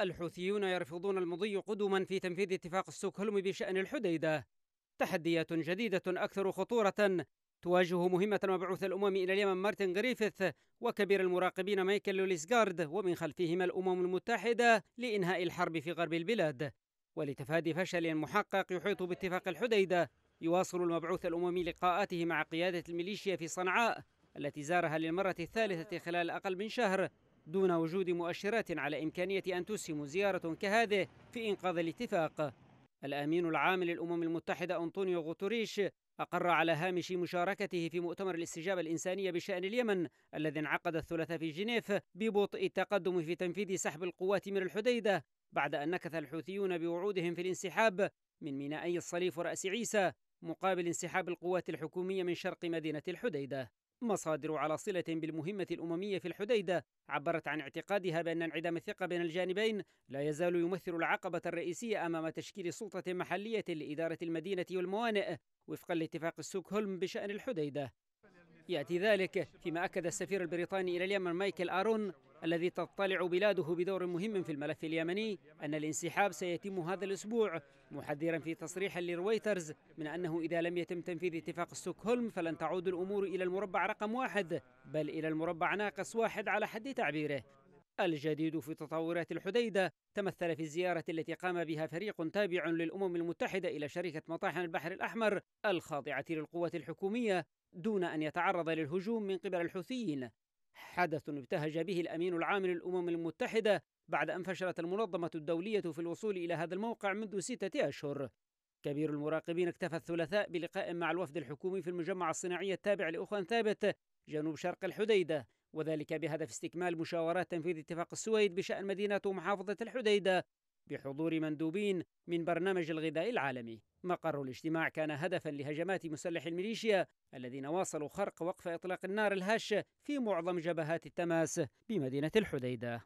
الحوثيون يرفضون المضي قدما في تنفيذ اتفاق ستوكهولم بشأن الحديدة تحديات جديدة أكثر خطورة تواجه مهمة مبعوث الأمم إلى اليمن مارتن غريفيث وكبير المراقبين مايكل لوليسغارد ومن خلفهما الأمم المتحدة لإنهاء الحرب في غرب البلاد ولتفادي فشل محقق يحيط باتفاق الحديدة يواصل المبعوث الأممي لقاءاته مع قيادة الميليشيا في صنعاء التي زارها للمرة الثالثة خلال أقل من شهر دون وجود مؤشرات على إمكانية أن تسهم زيارة كهذه في إنقاذ الاتفاق الأمين العام للأمم المتحدة أنطونيو غوتوريش أقر على هامش مشاركته في مؤتمر الاستجابة الإنسانية بشأن اليمن الذي انعقد الثلاثاء في جنيف ببطء التقدم في تنفيذ سحب القوات من الحديدة بعد أن نكث الحوثيون بوعودهم في الانسحاب من مينائي الصليف ورأس عيسى مقابل انسحاب القوات الحكومية من شرق مدينة الحديدة مصادر على صلة بالمهمة الأممية في الحديدة عبرت عن اعتقادها بأن انعدام الثقة بين الجانبين لا يزال يمثل العقبة الرئيسية أمام تشكيل سلطة محلية لإدارة المدينة والموانئ وفقا لاتفاق ستوكهولم بشأن الحديدة يأتي ذلك فيما أكد السفير البريطاني إلى اليمن مايكل آرون الذي تضطلع بلاده بدور مهم في الملف اليمني أن الانسحاب سيتم هذا الأسبوع محذرا في تصريح لرويترز من أنه إذا لم يتم تنفيذ اتفاق ستوكهولم فلن تعود الأمور إلى المربع رقم واحد بل إلى المربع ناقص واحد على حد تعبيره الجديد في تطورات الحديدة تمثل في الزيارة التي قام بها فريق تابع للأمم المتحدة إلى شركة مطاحن البحر الأحمر الخاضعة للقوة الحكومية دون أن يتعرض للهجوم من قبل الحوثيين حدث ابتهج به الأمين العام للأمم المتحدة بعد أن فشلت المنظمة الدولية في الوصول إلى هذا الموقع منذ ستة أشهر كبير المراقبين اكتفى الثلاثاء بلقاء مع الوفد الحكومي في المجمع الصناعي التابع لأخوان ثابت جنوب شرق الحديدة وذلك بهدف استكمال مشاورات تنفيذ اتفاق السويد بشأن مدينة ومحافظة الحديدة بحضور مندوبين من برنامج الغذاء العالمي مقر الاجتماع كان هدفا لهجمات مسلح الميليشيا الذين واصلوا خرق وقف إطلاق النار الهاشة في معظم جبهات التماس بمدينة الحديدة